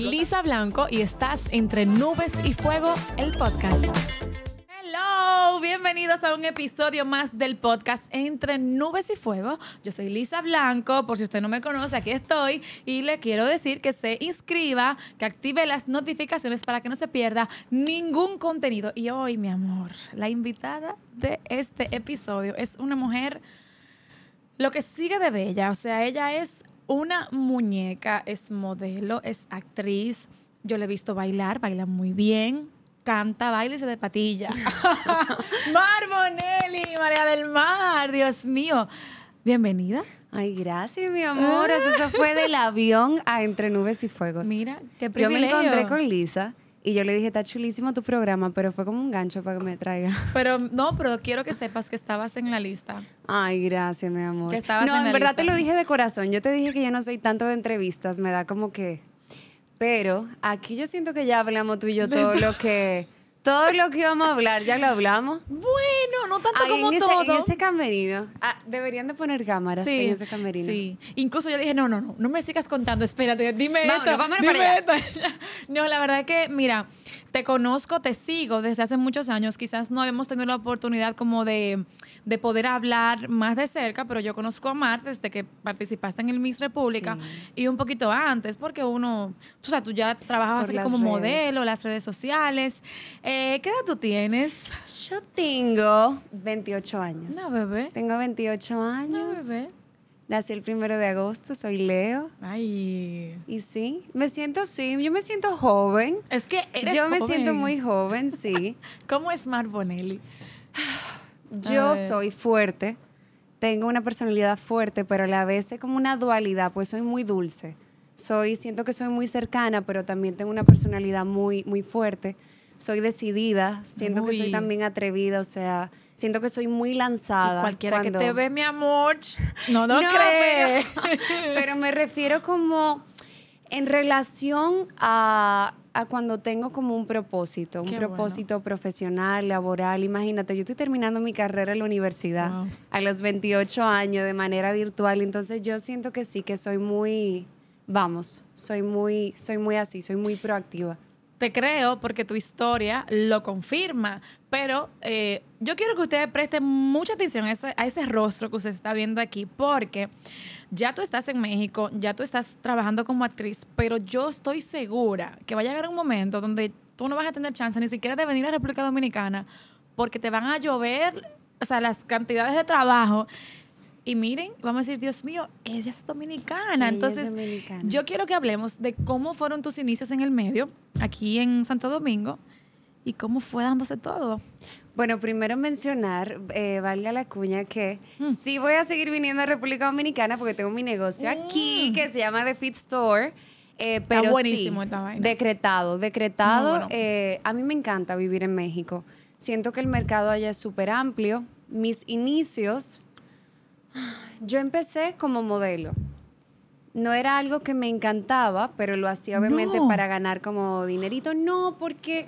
Lisa Blanco y estás entre nubes y fuego, el podcast. Hello, bienvenidos a un episodio más del podcast Entre Nubes y Fuego. Yo soy Lisa Blanco, por si usted no me conoce, aquí estoy y le quiero decir que se inscriba, que active las notificaciones para que no se pierda ningún contenido. Y hoy, mi amor, la invitada de este episodio es una mujer lo que sigue de Bella, o sea, ella es una muñeca, es modelo, es actriz. Yo le he visto bailar, baila muy bien, canta, baila se de patilla. Marmonelli, María del Mar, Dios mío. Bienvenida. Ay, gracias, mi amor. Ah. Eso fue del avión a Entre Nubes y Fuegos. Mira, qué privilegio. Yo me encontré con Lisa y yo le dije, está chulísimo tu programa, pero fue como un gancho para que me traiga. Pero no, pero quiero que sepas que estabas en la lista. Ay, gracias, mi amor. Que estabas en no, en, verdad te lo dije de corazón. Yo te dije que yo no soy tanto de entrevistas, me da como que... Pero aquí yo siento que ya hablamos tú y yo todo lo que todo lo que íbamos a hablar, ya lo hablamos. Bueno, no tanto como en ese, todo. En ese camerino. Ah, deberían de poner cámaras en ese camerino. Sí. Incluso yo dije, no, no, no, no me sigas contando, espérate, dime Dime No, la verdad es que, mira, te conozco, te sigo desde hace muchos años. Quizás no hemos tenido la oportunidad como de, poder hablar más de cerca, pero yo conozco a Mar desde que participaste en el Miss República y un poquito antes, porque uno, o sea, tú ya trabajabas como modelo, las redes sociales. Eh, ¿Qué edad tú tienes? Yo tengo 28 años. No, bebé. Tengo 28 años. No, bebé. Nací el primero de agosto, soy Leo. Ay. Y sí, me siento, sí, yo me siento joven. Es que Yo me siento muy joven, sí. ¿Cómo es Mar Bonelli? Yo soy fuerte, tengo una personalidad fuerte, pero a la vez es como una dualidad, pues soy muy dulce. Soy, siento que soy muy cercana, pero también tengo una personalidad muy, muy fuerte. Soy decidida, siento que soy también atrevida, o sea, Siento que soy muy lanzada. cualquiera que te ve, mi amor, no lo no, cree. Pero, me refiero como en relación a, cuando tengo como un propósito, un propósito profesional, laboral. Imagínate, yo estoy terminando mi carrera en la universidad a los 28 años de manera virtual, entonces yo siento que sí, que soy muy, vamos, soy muy, soy muy así, soy muy proactiva te creo porque tu historia lo confirma, pero eh, yo quiero que ustedes presten mucha atención a ese, rostro que usted está viendo aquí, porque ya tú estás en México, ya tú estás trabajando como actriz, pero yo estoy segura que va a llegar un momento donde tú no vas a tener chance ni siquiera de venir a la República Dominicana porque te van a llover, o las cantidades de trabajo y miren, vamos a decir, Dios mío, ella es dominicana. Entonces, yo quiero que hablemos de cómo fueron tus inicios en el medio, aquí en Santo Domingo, y cómo fue dándose todo. Bueno, primero mencionar, eh, valga la cuña, que hmm. sí voy a seguir viniendo a República Dominicana porque tengo mi negocio aquí hmm. que se llama The Fit Store. Eh, pero buenísimo sí, decretado, decretado. Eh, a mí me encanta vivir en México. Siento que el mercado allá es súper amplio. Mis inicios yo empecé como modelo. No era algo que me encantaba, pero lo hacía obviamente para ganar como dinerito. No, porque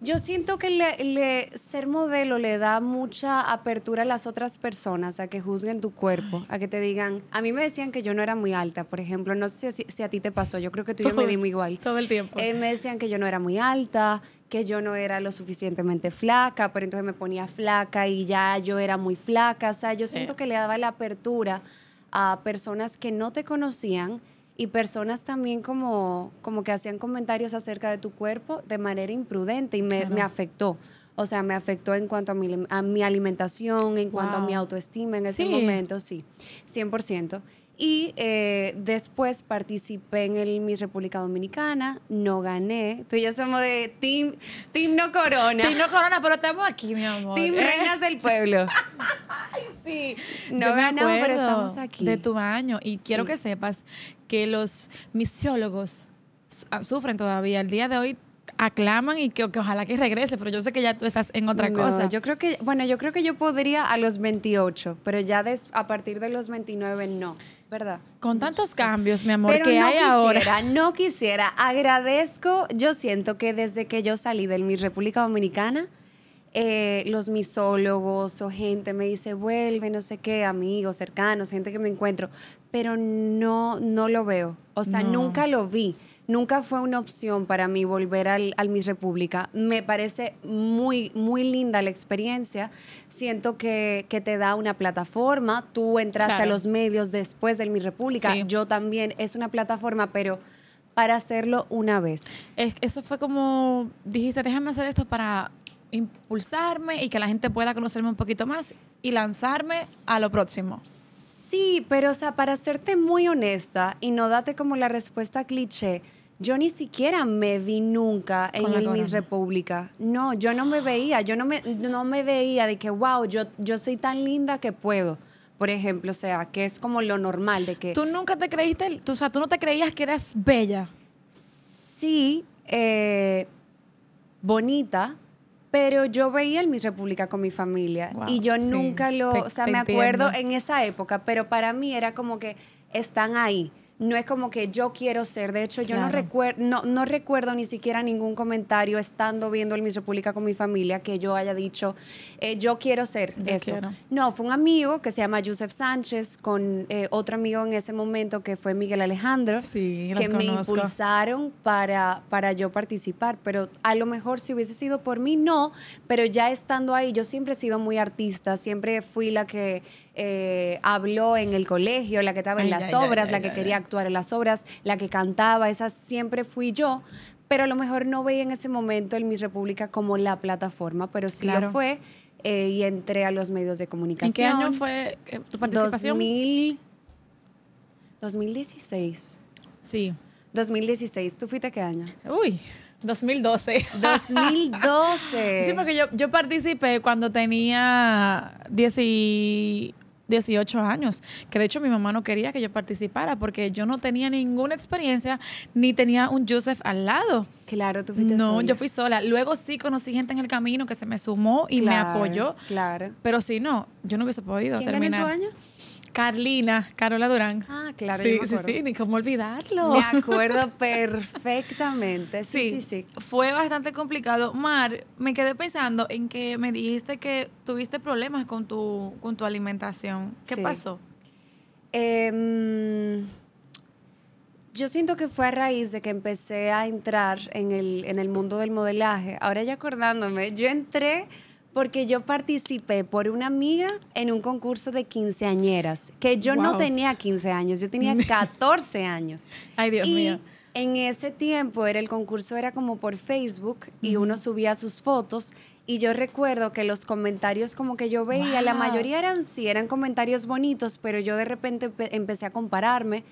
yo siento que le, ser modelo le da mucha apertura a las otras personas, a que juzguen tu cuerpo, a que te digan. A mí me decían que yo no era muy alta, por ejemplo. No sé si, a ti te pasó, yo creo que tú y yo me dimos igual. Todo el tiempo. Eh, me decían que yo no era muy alta, que yo no era lo suficientemente flaca, pero entonces me ponía flaca y ya yo era muy flaca. O sea, yo siento que le daba la apertura a personas que no te conocían y personas también como, como que hacían comentarios acerca de tu cuerpo de manera imprudente y me, afectó. O sea, me afectó en cuanto a mi, alimentación, en cuanto a mi autoestima en ese momento, sí, 100%. Y eh, después participé en el Miss República Dominicana, no gané. Tú y yo somos de Team, team No Corona. Team No Corona, pero estamos aquí, mi amor. Team eh. Reinas del Pueblo. Ay, sí. No ganamos, pero estamos aquí. De tu año. Y quiero que sepas que los misiólogos ah, sufren todavía. El día de hoy aclaman y que, ojalá que regrese, pero yo sé que ya tú estás en otra cosa. Yo creo que, bueno, yo creo que yo podría a los 28, pero ya a partir de los 29 no, ¿verdad? Con tantos cambios, mi amor, que hay ahora. No quisiera, agradezco, yo siento que desde que yo salí de mi República Dominicana, eh, los misólogos o gente me dice, vuelve, no sé qué, amigos, cercanos, gente que me encuentro, pero no, no lo veo, o sea, nunca lo vi nunca fue una opción para mí volver al, al República. Me parece muy, muy linda la experiencia. Siento que, te da una plataforma. Tú entraste a los medios después del Mi República. Yo también. Es una plataforma, pero para hacerlo una vez. eso fue como, dijiste, déjame hacer esto para impulsarme y que la gente pueda conocerme un poquito más y lanzarme a lo próximo. Sí, pero o sea, para serte muy honesta y no date como la respuesta cliché, yo ni siquiera me vi nunca en el Miss República. No, yo no me veía, yo no me, no me veía de que, wow, yo, yo soy tan linda que puedo. Por ejemplo, o sea, que es como lo normal de que... Tú nunca te creíste, o sea, tú no te creías que eras bella. Sí, eh, bonita, pero yo veía el Miss República con mi familia y yo nunca lo, o sea, me acuerdo en esa época, pero para mí era como que están ahí no es como que yo quiero ser. De hecho, yo no, no, no, recuerdo ni siquiera ningún comentario estando viendo el Miss República con mi familia que yo haya dicho, eh, yo quiero ser eso. No, fue un amigo que se llama Joseph Sánchez con eh, otro amigo en ese momento que fue Miguel Alejandro, que me impulsaron para, para yo participar. Pero a lo mejor si hubiese sido por mí, no. Pero ya estando ahí, yo siempre he sido muy artista, siempre fui la que eh, habló en el colegio, la que estaba en las obras, la que quería actuar en las obras, la que cantaba, esa siempre fui yo. Pero a lo mejor no veía en ese momento el Miss República como la plataforma, pero sí lo fue eh, y entré a los medios de comunicación. ¿En qué año fue eh, tu participación? 2016. Sí. 2016. ¿Tú fuiste qué año? Uy, 2012. 2012. sí, porque yo, yo participé cuando tenía y 18 años, que de hecho mi mamá no quería que yo participara porque yo no tenía ninguna experiencia ni tenía un Joseph al lado. Claro, tú fuiste sola. No, yo fui sola. Luego sí conocí gente en el camino que se me sumó y me apoyó. Claro. Pero si no, yo no hubiese podido terminar. tu año? Carlina, Carola Durán. Ah, claro. Sí, sí, sí, ni cómo olvidarlo. Me acuerdo perfectamente. Sí, sí, sí, Fue bastante complicado. Mar, me quedé pensando en que me dijiste que tuviste problemas con tu, con tu alimentación. ¿Qué pasó? Em, yo siento que fue a raíz de que empecé a entrar el, en el mundo del modelaje. Ahora ya acordándome, yo entré porque yo participé por una amiga en un concurso de quinceañeras, que yo no tenía 15 años, yo tenía 14 años. Ay, Dios y En ese tiempo era el concurso era como por Facebook y uno subía sus fotos y yo recuerdo que los comentarios como que yo veía, la mayoría eran sí, eran comentarios bonitos, pero yo de repente empecé a compararme.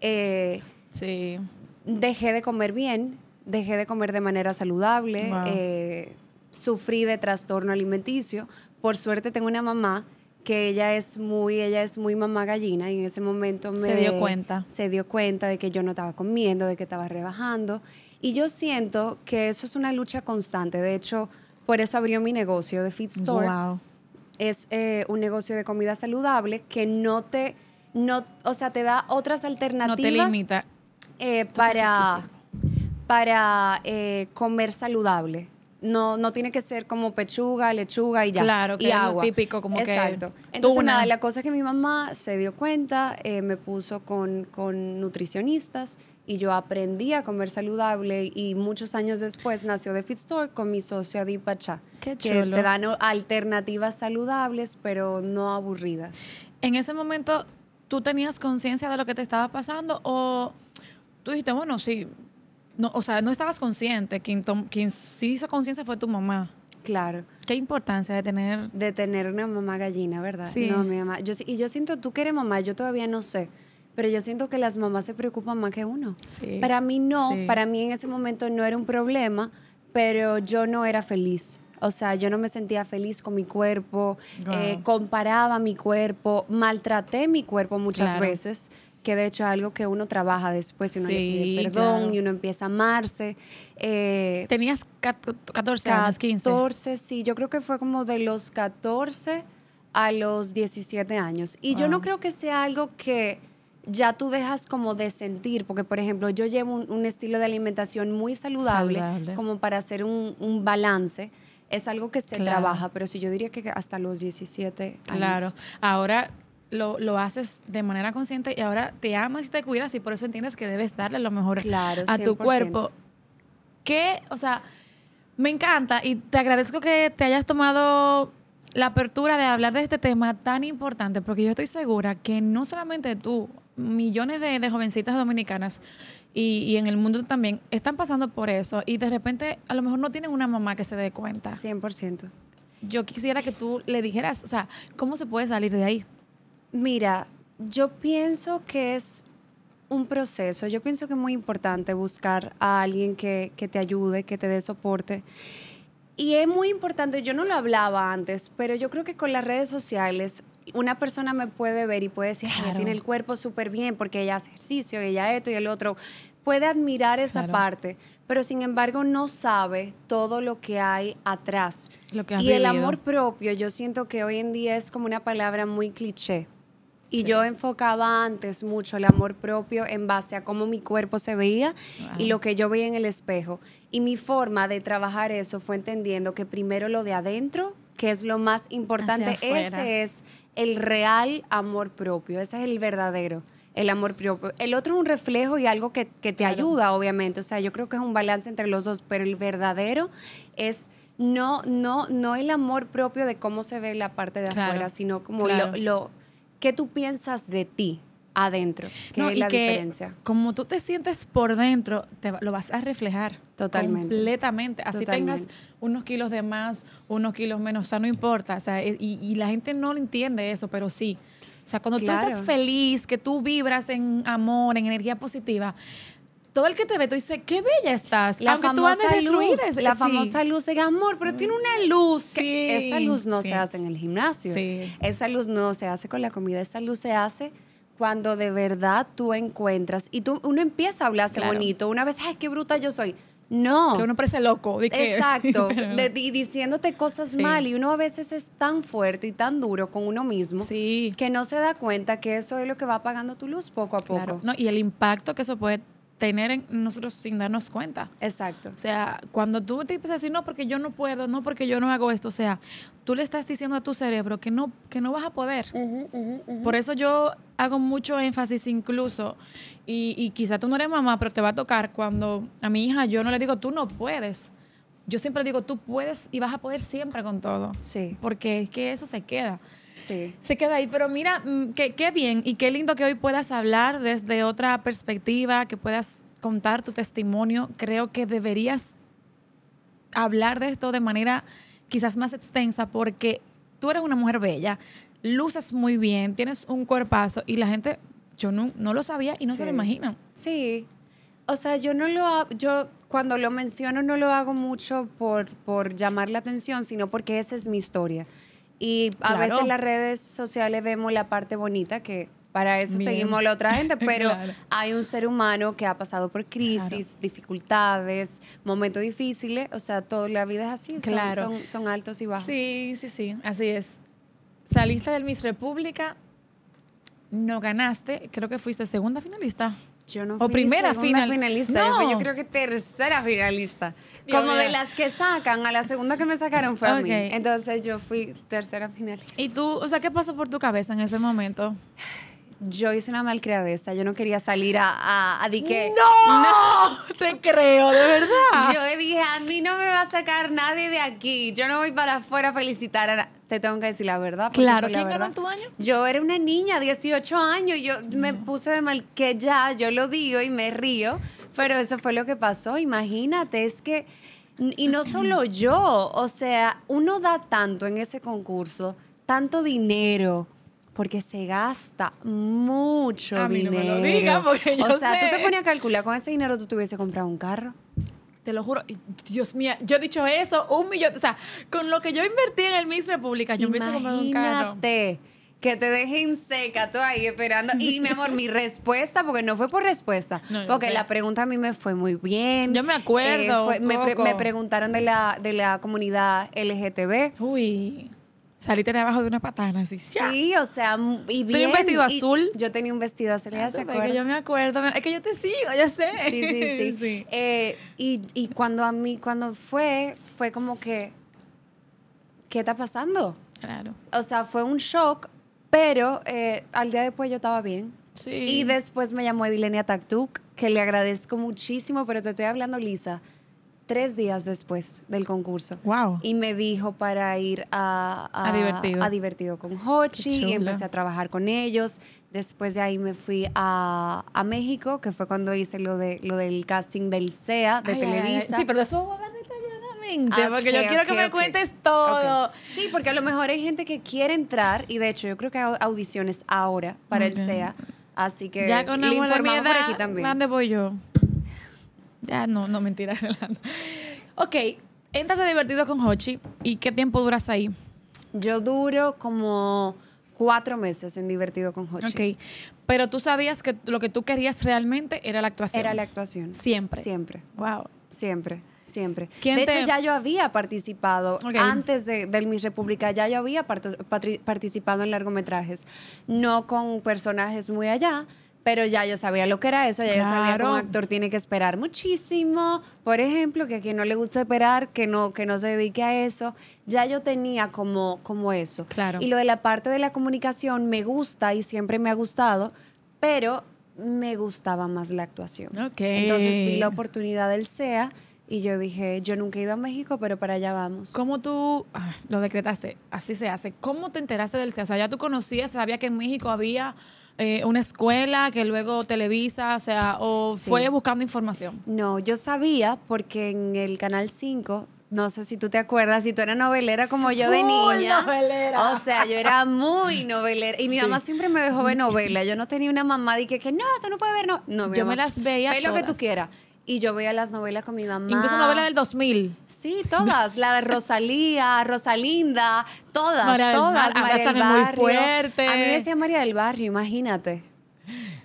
Eh, sí. Dejé de comer bien, dejé de comer de manera saludable. Eh, sufrí de trastorno alimenticio. Por suerte tengo una mamá que ella es muy, ella es muy mamá gallina y en ese momento me... Se dio cuenta. Se dio cuenta de que yo no estaba comiendo, de que estaba rebajando. Y yo siento que eso es una lucha constante. De hecho, por eso abrió mi negocio de Feed Store. Wow. Es eh, un negocio de comida saludable que no te, no, o sea, te da otras alternativas. No te limita. Eh, para, para eh, comer saludable no, no tiene que ser como pechuga, lechuga y ya. Claro, que y agua. típico, como Exacto. que. Exacto. Entonces, nada, la cosa es que mi mamá se dio cuenta, eh, me puso con, con nutricionistas y yo aprendí a comer saludable y muchos años después nació de Fit Store con mi socio Adi Qué Que te dan alternativas saludables, pero no aburridas. En ese momento, ¿tú tenías conciencia de lo que te estaba pasando o tú dijiste, bueno, sí, no, o sea, no estabas consciente. Quien, quien sí hizo conciencia fue tu mamá. Claro. Qué importancia de tener... De tener una mamá gallina, ¿verdad? Sí. mi mamá. y yo siento, tú que eres mamá, yo todavía no sé pero yo siento que las mamás se preocupan más que uno. Sí, para mí no, para mí en ese momento no era un problema, pero yo no era feliz. O sea, yo no me sentía feliz con mi cuerpo, eh, comparaba mi cuerpo, maltraté mi cuerpo muchas veces que de hecho es algo que uno trabaja después, y uno le pide perdón y uno empieza a amarse. Eh, ¿Tenías 14 años, 15? 14, sí, yo creo que fue como de los 14 a los 17 años. Y yo no creo que sea algo que ya tú dejas como de sentir, porque por ejemplo yo llevo un, estilo de alimentación muy saludable, como para hacer un, balance es algo que se trabaja, pero si yo diría que hasta los 17 años. Claro. Ahora lo, lo, haces de manera consciente y ahora te amas y te cuidas y por eso entiendes que debes darle lo mejor a tu cuerpo. Que, o sea, me encanta y te agradezco que te hayas tomado la apertura de hablar de este tema tan importante, porque yo estoy segura que no solamente tú, millones de, jovencitas dominicanas y, y, en el mundo también están pasando por eso y de repente a lo mejor no tienen una mamá que se dé cuenta. 100%. Yo quisiera que tú le dijeras, o sea, ¿cómo se puede salir de ahí? Mira, yo pienso que es un proceso. Yo pienso que es muy importante buscar a alguien que, te ayude, que te dé soporte. Y es muy importante, yo no lo hablaba antes, pero yo creo que con las redes sociales una persona me puede ver y puede decir, tiene el cuerpo súper bien porque ella hace ejercicio, ella esto y el otro. Puede admirar esa parte, pero sin embargo no sabe todo lo que hay atrás. y el amor propio, yo siento que hoy en día es como una palabra muy cliché. Y yo enfocaba antes mucho el amor propio en base a cómo mi cuerpo se veía y lo que yo veía en el espejo. Y mi forma de trabajar eso fue entendiendo que primero lo de adentro, que es lo más importante, ese es el real amor propio, ese es el verdadero el amor propio. El otro es un reflejo y algo que, te ayuda, obviamente. O sea, yo creo que es un balance entre los dos, pero el verdadero es no, no, no el amor propio de cómo se ve la parte de afuera, sino como lo, lo, ¿qué tú piensas de ti? adentro, ¿Qué es la diferencia. Como tú te sientes por dentro, lo vas a reflejar. Totalmente. Completamente. Así tengas unos kilos de más, unos kilos menos, o sea, no importa. Eh, y, la gente no lo entiende eso, pero sí. O sea, cuando tú estás feliz, que tú vibras en amor, en energía positiva, todo el que te ve tú dice, qué bella estás. La famosa luz, La famosa luz de amor, pero tiene una luz. esa luz no se hace en el gimnasio. Esa luz no se hace con la comida. Esa luz se hace cuando de verdad tú encuentras y tú, uno empieza a hablarse bonito. Una vez, ay, qué bruta yo soy. No. Que uno parece loco. Exacto. y diciéndote cosas mal. Y uno a veces es tan fuerte y tan duro con uno mismo sí. que no se da cuenta que eso es lo que va apagando tu luz poco a poco. No, y el impacto que eso puede tener en nosotros sin darnos cuenta. Exacto. O sea, cuando tú te empiezas a decir, no, porque yo no puedo, no, porque yo no hago esto, o sea, tú le estás diciendo a tu cerebro que no, que no vas a poder. Por eso yo hago mucho énfasis incluso, y, quizás quizá tú no eres mamá, pero te va a tocar cuando a mi hija yo no le digo, tú no puedes yo siempre digo, tú puedes y vas a poder siempre con todo. Sí. Porque es que eso se queda. Se queda ahí, pero mira, mm, qué, qué bien y qué lindo que hoy puedas hablar desde otra perspectiva, que puedas contar tu testimonio. Creo que deberías hablar de esto de manera quizás más extensa porque tú eres una mujer bella, luces muy bien, tienes un cuerpazo y la gente, yo no, lo sabía y no se lo imaginan. Sí. O sea, yo no lo, yo cuando lo menciono no lo hago mucho por llamar la atención, sino porque esa es mi historia. Y a veces en las redes sociales vemos la parte bonita que para eso seguimos la otra gente, pero hay un ser humano que ha pasado por crisis, dificultades, momentos difíciles, o sea, toda la vida es así, son, altos y bajos. Sí, sí, sí, así es. Saliste del Miss República, no ganaste, creo que fuiste segunda finalista. Yo no o primera finalista. Yo, creo que tercera finalista. Como de las que sacan, a la segunda que me sacaron fue a mí. Entonces yo fui tercera finalista. ¿Y tú, o sea, qué pasó por tu cabeza en ese momento? yo hice una malcriadeza. Yo no quería salir a, a, dique. ¡No! ¡No! Te creo, de verdad. Yo dije, a mí no me va a sacar nadie de aquí. Yo no voy para afuera a felicitar a... Te tengo que decir la verdad. Claro, ¿quién ganó tu año? Yo era una niña, 18 años. Yo me puse de mal que ya, yo lo digo y me río. Pero eso fue lo que pasó. Imagínate, es que... Y no solo yo, o sea, uno da tanto en ese concurso, tanto dinero, porque se gasta mucho a mí No me lo diga porque yo o sea, tú te ponías a calcular con ese dinero tú te hubiese comprado un carro. Te lo juro, Dios mío, yo he dicho eso un millón, o sea, con lo que yo invertí en el Miss República, yo hubiese comprado un carro. Que te dejen seca tú ahí esperando. Y mi amor, mi respuesta, porque no fue por respuesta, porque la pregunta a mí me fue muy bien. Yo me acuerdo. Eh, me, me, preguntaron de la, de la comunidad LGTB. Uy. Saliste debajo de una patana, así. Sí, o sea, y bien. Tenía un vestido azul. Yo tenía un vestido azul, ya ah, se pues, Yo me acuerdo, es que yo te sigo, ya sé. Sí, sí, sí. Eh, y, cuando a mí, cuando fue, fue como que, ¿qué está pasando? Claro. O sea, fue un shock, pero eh, al día después yo estaba bien. Sí. Y después me llamó Edilenia Taktuk, que le agradezco muchísimo, pero te estoy hablando, Lisa tres días después del concurso. Wow. Y me dijo para ir a, divertido. a divertido. con Hochi y empecé a trabajar con ellos. Después de ahí me fui a, México, que fue cuando hice lo de lo del casting del SEA de Televisa. Sí, pero eso a detalladamente, ah, porque yo quiero que me cuentes todo. Sí, porque a lo mejor hay gente que quiere entrar y de hecho yo creo que hay audiciones ahora para el SEA. Así que ya con la por aquí también. ¿Dónde voy yo? Ya, no, no, mentira, Ok, entras a divertido con Hochi. ¿Y qué tiempo duras ahí? Yo duro como cuatro meses en divertido con Hochi. Ok, pero tú sabías que lo que tú querías realmente era la actuación. Era la actuación. Siempre. Siempre. Wow. Siempre siempre. de hecho, ya yo había participado, antes de, del Miss República, ya yo había participado en largometrajes, no con personajes muy allá, pero ya yo sabía lo que era eso, ya yo sabía que un actor tiene que esperar muchísimo, por ejemplo, que a quien no le gusta esperar, que no, que no se dedique a eso, ya yo tenía como, como eso. Claro. Y lo de la parte de la comunicación me gusta y siempre me ha gustado, pero me gustaba más la actuación. Entonces vi la oportunidad del CEA y yo dije, yo nunca he ido a México, pero para allá vamos. ¿Cómo tú ah, lo decretaste? Así se hace. ¿Cómo te enteraste del CEA? O sea, ya tú conocías, sabía que en México había eh, una escuela que luego Televisa, o sea, o fue buscando información? No, yo sabía porque en el Canal 5 no sé si tú te acuerdas, si tú eras novelera como yo de niña. Novelera. O sea, yo era muy novelera. Y mi mamá siempre me dejó ver novelas Yo no tenía una mamá de que, no, tú no puedes ver no. no yo me las veía. Ve lo que tú quieras y yo veía las novelas con mi mamá. Incluso novelas del 2000. Sí, todas. La de Rosalía, Rosalinda, todas, todas. María del Barrio. fuerte. A mí me decía María del Barrio, imagínate.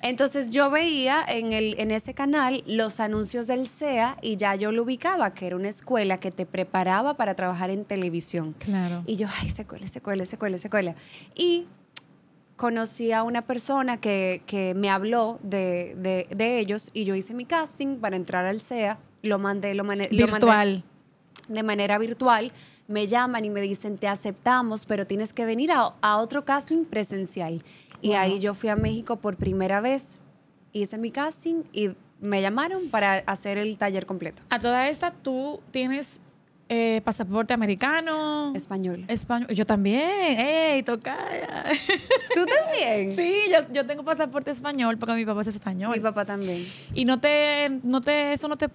Entonces yo veía en, el, en ese canal los anuncios del SEA y ya yo lo ubicaba, que era una escuela que te preparaba para trabajar en televisión. Claro. Y yo, ay, secuela, secuela, secuela, secuela. Y conocí a una persona que, me habló de, ellos y yo hice mi casting para entrar al SEA, lo mandé, lo, de manera virtual, me llaman y me dicen, te aceptamos, pero tienes que venir a, otro casting presencial. Y ahí yo fui a México por primera vez, hice mi casting y me llamaron para hacer el taller completo. A toda esta, tú tienes eh, pasaporte americano. Español. Español. Yo también. ¡Ey, ya! ¿Tú también? sí, yo, yo, tengo pasaporte español porque mi papá es español. Mi papá también. Y no te, no te, eso no te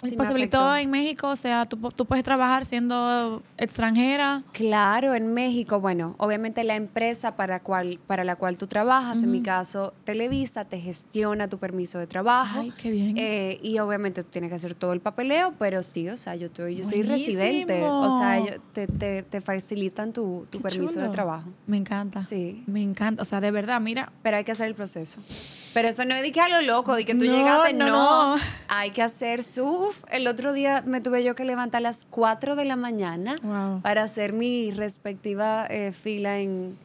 posible posibilitó en México, o sea, tú, puedes trabajar siendo extranjera. Claro, en México, bueno, obviamente la empresa para, cual, para la cual tú trabajas, en mi caso Televisa, te gestiona tu permiso de trabajo. Ay, qué bien. Eh, y obviamente tú tienes que hacer todo el papeleo, pero sí, o sea, yo, yo soy residente, o sea, te, te, te, facilitan tu, tu permiso de trabajo. Me encanta. Sí. Me encanta, o sea, de verdad, mira. Pero hay que hacer el proceso. Pero eso no es de que a lo loco, de que tú llegaste, no, no. Hay que hacer su el otro día me tuve yo que levantar a las 4 de la mañana para hacer mi respectiva eh, fila en,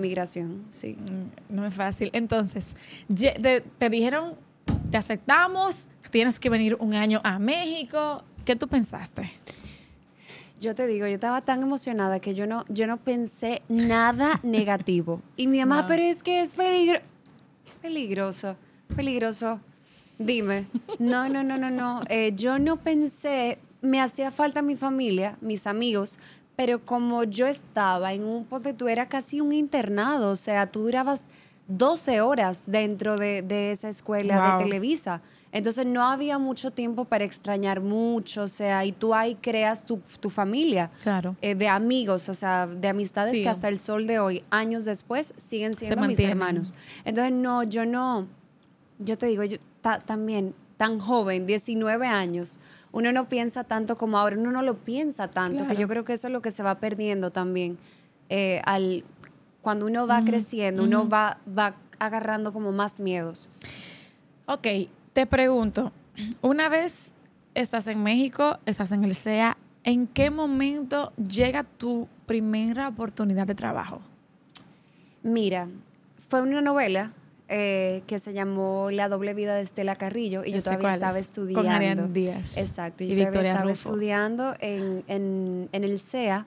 migración. Sí. Mm, no es fácil. Entonces, te, dijeron, te aceptamos, tienes que venir un año a México. ¿Qué tú pensaste? Yo te digo, yo estaba tan emocionada que yo no, yo no pensé nada negativo. Y mi mamá, pero es que es peligro peligroso, peligroso. Dime. No, no, no, no, no. Eh, yo no pensé, me hacía falta mi familia, mis amigos, pero como yo estaba en un pote, tú eras casi un internado, o sea, tú durabas 12 horas dentro de, esa escuela de Televisa. Entonces no había mucho tiempo para extrañar mucho, o sea, y tú ahí creas tu, familia. Claro. Eh, de amigos, o sea, de amistades que hasta el sol de hoy, años después, siguen siendo mis hermanos. Entonces, no, yo no, yo te digo, yo, también tan joven, 19 años, uno no piensa tanto como ahora, uno no lo piensa tanto, que yo creo que eso es lo que se va perdiendo también. Eh, al, cuando uno va creciendo, uno va, va agarrando como más miedos. Ok, te pregunto, una vez estás en México, estás en el sea ¿en qué momento llega tu primera oportunidad de trabajo? Mira, fue una novela eh, que se llamó La doble vida de Estela Carrillo y yo, todavía estaba estudiando. Con Díaz. Exacto, y yo todavía estaba estudiando en, en, el CEA,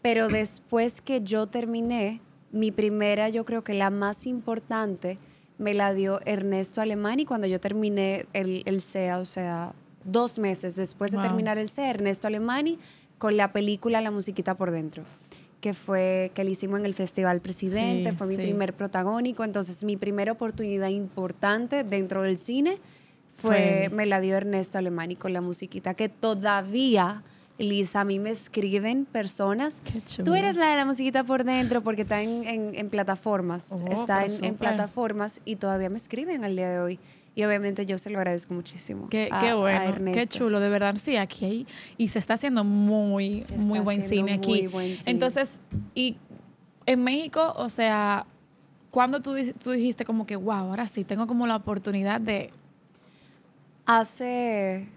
pero después que yo terminé, mi primera, yo creo que la más importante, me la dio Ernesto Alemán y cuando yo terminé el, el CEA, o sea, dos meses después de terminar el CEA, Ernesto Alemani con la película La Musiquita por Dentro que fue que le hicimos en el Festival Presidente, fue mi primer protagónico, entonces mi primera oportunidad importante dentro del cine fue me la dio Ernesto y con la musiquita que todavía Lisa, a mí me escriben personas. Tú eres la de la musiquita por dentro porque está en, en, plataformas. Oh, está en, en, plataformas y todavía me escriben al día de hoy. Y obviamente yo se lo agradezco muchísimo. Qué, bueno, qué chulo, de verdad. Sí, aquí hay, y se está haciendo muy, muy buen cine aquí. Entonces, y en México, o sea, cuando tú, tú dijiste como que, wow, ahora sí, tengo como la oportunidad de... Hace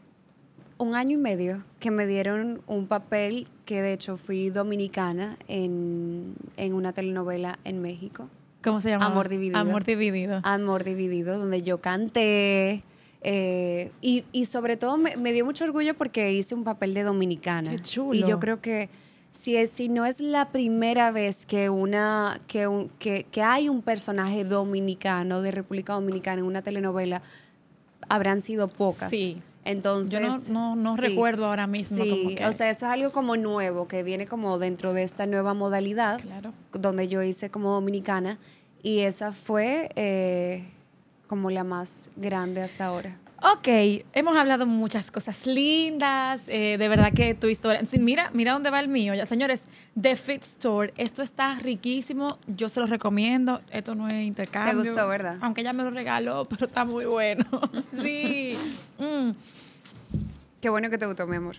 un año y medio que me dieron un papel que de hecho fui dominicana en una telenovela en México. ¿Cómo se llama? Amor Dividido. Amor Dividido. Amor Dividido, donde yo canté. Eh, y, y, sobre todo me, dio mucho orgullo porque hice un papel de dominicana. Qué chulo. Y yo creo que si, es, si no es la primera vez que, una, que, que, que hay un personaje dominicano de República Dominicana en una telenovela, habrán sido pocas. Sí. Entonces, yo no, recuerdo ahora mismo. o sea, eso es algo como nuevo, que viene como dentro de esta nueva modalidad, donde yo hice como dominicana, y esa fue eh, como la más grande hasta ahora. Ok, hemos hablado muchas cosas lindas, eh, de verdad que tu historia, mira, mira dónde va el mío, ya señores, The Fit Store, esto está riquísimo, yo se lo recomiendo, esto no es intercambio. Te gustó, ¿verdad? Aunque ya me lo regaló, pero está muy bueno. sí. Qué bueno que te gustó, mi amor.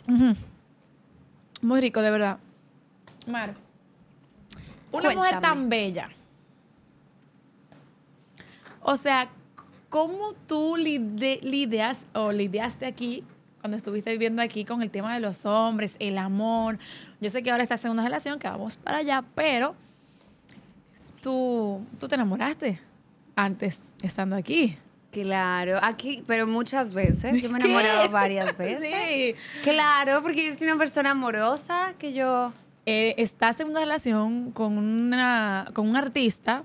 Muy rico, de verdad. Mar, una mujer tan bella. O sea, ¿cómo tú lidias o lidiaste aquí cuando estuviste viviendo aquí con el tema de los hombres, el amor? Yo sé que ahora estás en una relación que vamos para allá, pero tú, tú te enamoraste antes estando aquí. Claro, aquí, pero muchas veces. Yo me he enamorado varias veces. Sí. Claro, porque yo soy una persona amorosa que yo. Eh, estás en una relación con, una, con un artista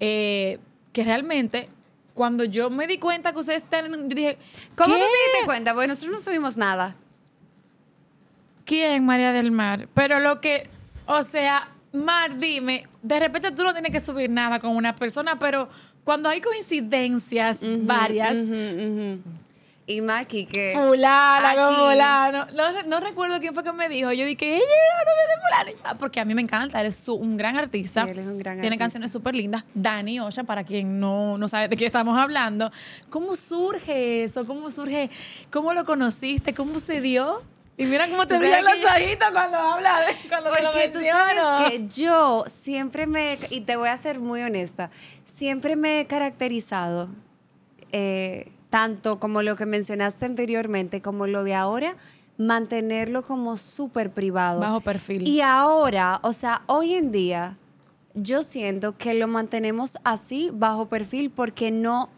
eh, que realmente cuando yo me di cuenta que ustedes están, yo dije, ¿cómo tú te diste cuenta? Bueno, nosotros no subimos nada. ¿Quién, María del Mar? Pero lo que, o sea, Mar, dime, de repente tú no tienes que subir nada con una persona, pero cuando hay coincidencias varias. Y Maki, que. Fulana, No, recuerdo quién fue que me dijo. Yo dije, ella era novia de Porque a mí me encanta. Él es un gran artista. Tiene canciones súper lindas. Dani Ocean, para quien no, no sabe de qué estamos hablando. ¿Cómo surge eso? ¿Cómo surge? ¿Cómo lo conociste? ¿Cómo se dio? Y mira cómo te brillan los ojitos cuando habla de, cuando porque te lo tú sabes que yo siempre me, y te voy a ser muy honesta, siempre me he caracterizado, eh, tanto como lo que mencionaste anteriormente, como lo de ahora, mantenerlo como súper privado. Bajo perfil. Y ahora, o sea, hoy en día, yo siento que lo mantenemos así, bajo perfil, porque no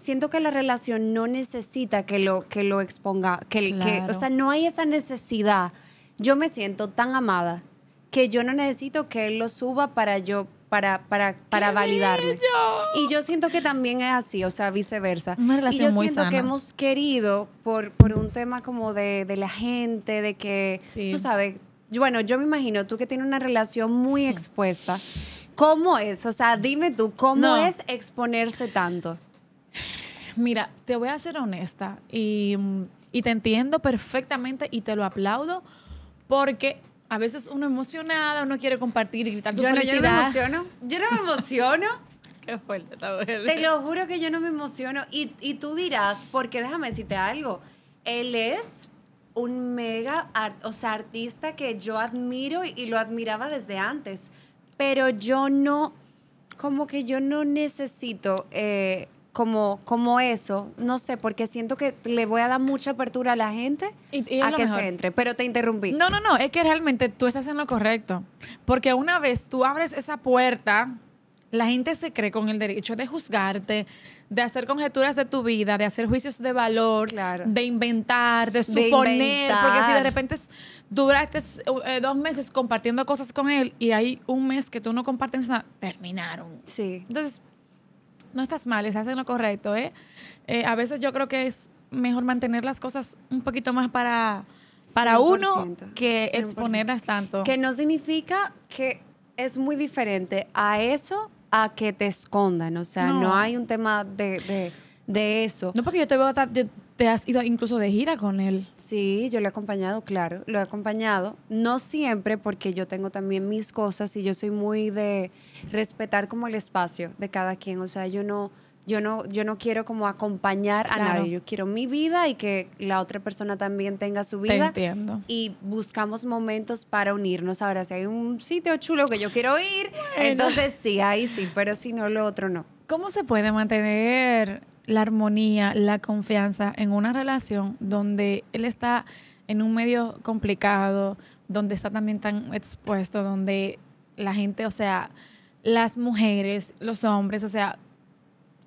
siento que la relación no necesita que lo, que lo exponga, que, que, o sea, no hay esa necesidad. Yo me siento tan amada que yo no necesito que él lo suba para yo para, para, para validarme. Y yo siento que también es así, o sea, viceversa. Una relación y yo siento que hemos querido por, por un tema como de, la gente, de que, tú sabes, bueno, yo me imagino tú que tienes una relación muy expuesta. ¿Cómo es? O sea, dime tú, ¿cómo es exponerse tanto? Mira, te voy a ser honesta y, te entiendo perfectamente y te lo aplaudo porque a veces uno emocionada, uno quiere compartir y gritar su yo felicidad. No, yo no me emociono. Yo no me emociono. Qué Te lo juro que yo no me emociono. Y, tú dirás, porque déjame decirte algo. Él es un mega o artista que yo admiro y, lo admiraba desde antes. Pero yo no, como que yo no necesito eh, como, como eso, no sé, porque siento que le voy a dar mucha apertura a la gente a que se entre, pero te interrumpí. No, no, no, es que realmente tú estás en lo correcto, porque una vez tú abres esa puerta, la gente se cree con el derecho de juzgarte, de hacer conjeturas de tu vida, de hacer juicios de valor, de inventar, de suponer. Porque si de repente duraste eh, dos meses compartiendo cosas con él y hay un mes que tú no compartes nada, terminaron. Sí. Entonces, no estás mal, estás hacen lo correcto. ¿eh? ¿eh? a veces yo creo que es mejor mantener las cosas un poquito más para, para uno que exponerlas tanto. Que no significa que es muy diferente a eso a que te escondan. O sea, no, hay un tema de, eso. No, porque yo te veo, te has ido incluso de gira con él. Sí, yo lo he acompañado, claro, lo he acompañado. No siempre, porque yo tengo también mis cosas y yo soy muy de respetar como el espacio de cada quien. O sea, yo no, yo no, yo no quiero como acompañar a nadie. Yo quiero mi vida y que la otra persona también tenga su vida. Te entiendo. Y buscamos momentos para unirnos. Ahora, si hay un sitio chulo que yo quiero ir, entonces sí, ahí sí, pero si no, lo otro no. ¿Cómo se puede mantener la armonía, la confianza en una relación donde él está en un medio complicado, donde está también tan expuesto, donde la gente, o sea, las mujeres, los hombres, o sea,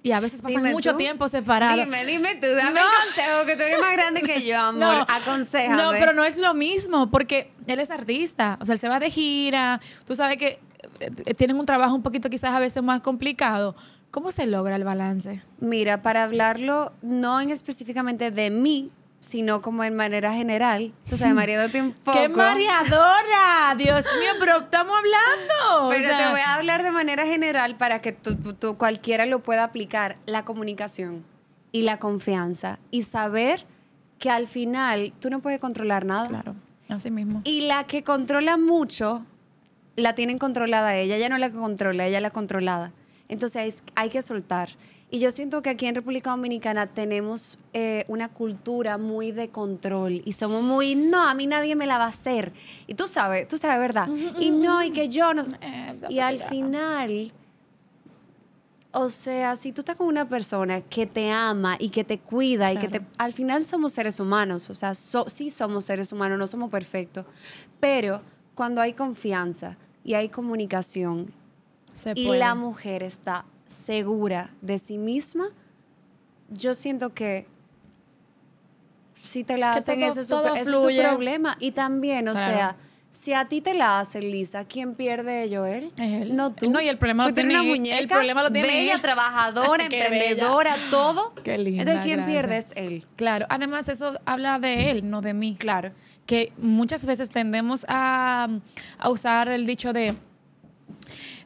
y a veces pasan mucho tiempo separados. Dime, dime tú, dame consejo, que tú eres más grande que yo, amor. No, No, pero no es lo mismo, porque él es artista. O sea, él se va de gira. Tú sabes que eh, eh, tienen un trabajo un poquito quizás a veces más complicado. ¿Cómo se logra el balance? Mira, para hablarlo no en específicamente de mí, sino como en manera general. O sea, mareándote un poco. ¡Qué mareadora! Dios mío, pero estamos hablando. Pero te voy a hablar de manera general para que tú, cualquiera lo pueda aplicar. La comunicación y la confianza. Y saber que al final tú no puedes controlar nada. Claro, así mismo. Y la que controla mucho, la tienen controlada ella. Ella no la controla, ella la controlada. Entonces hay, que soltar. Y yo siento que aquí en República Dominicana tenemos eh, una cultura muy de control y somos muy, no, a mí nadie me la va a hacer. Y tú sabes, tú sabes, ¿verdad? Y no, y que yo no. Eh, y al final, o sea, si tú estás con una persona que te ama y que te cuida y que te, al final somos seres humanos, o sea, sí somos seres humanos, no somos perfectos, pero cuando hay confianza y hay comunicación y la mujer está segura de sí misma, yo siento que si te la hacen, ese, es su problema. Y también, o sea, si a ti te la hace Lisa, ¿quién pierde ello? él. No tú. No, y el problema lo pues tiene, el problema lo tiene ella. trabajadora, emprendedora, todo. Qué linda, Entonces, ¿quién pierde es él? Claro. Además, eso habla de él, no de mí. Claro. Que muchas veces tendemos a usar el dicho de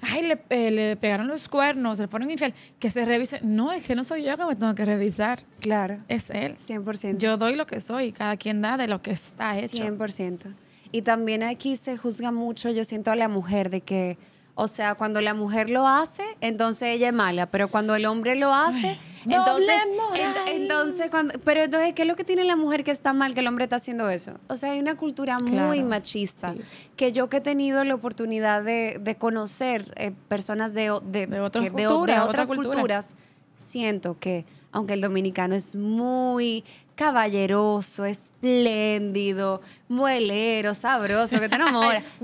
ay, eh, le, pegaron los cuernos, le fueron infiel, que se revise. No, es que no soy yo que me tengo que revisar. Claro. Es él. 100%. Yo doy lo que soy, cada quien da de lo que está hecho. 100%. Y también aquí se juzga mucho, yo siento a la mujer de que o sea, cuando la mujer lo hace, entonces ella es mala, pero cuando el hombre lo hace, entonces, entonces cuando, pero entonces qué es lo que tiene la mujer que está mal que el hombre está haciendo eso. O sea, hay una cultura muy machista que yo que he tenido la oportunidad de, conocer eh, personas de, otras, culturas, siento que aunque el dominicano es muy caballeroso, espléndido, muelero, sabroso, que te enamora.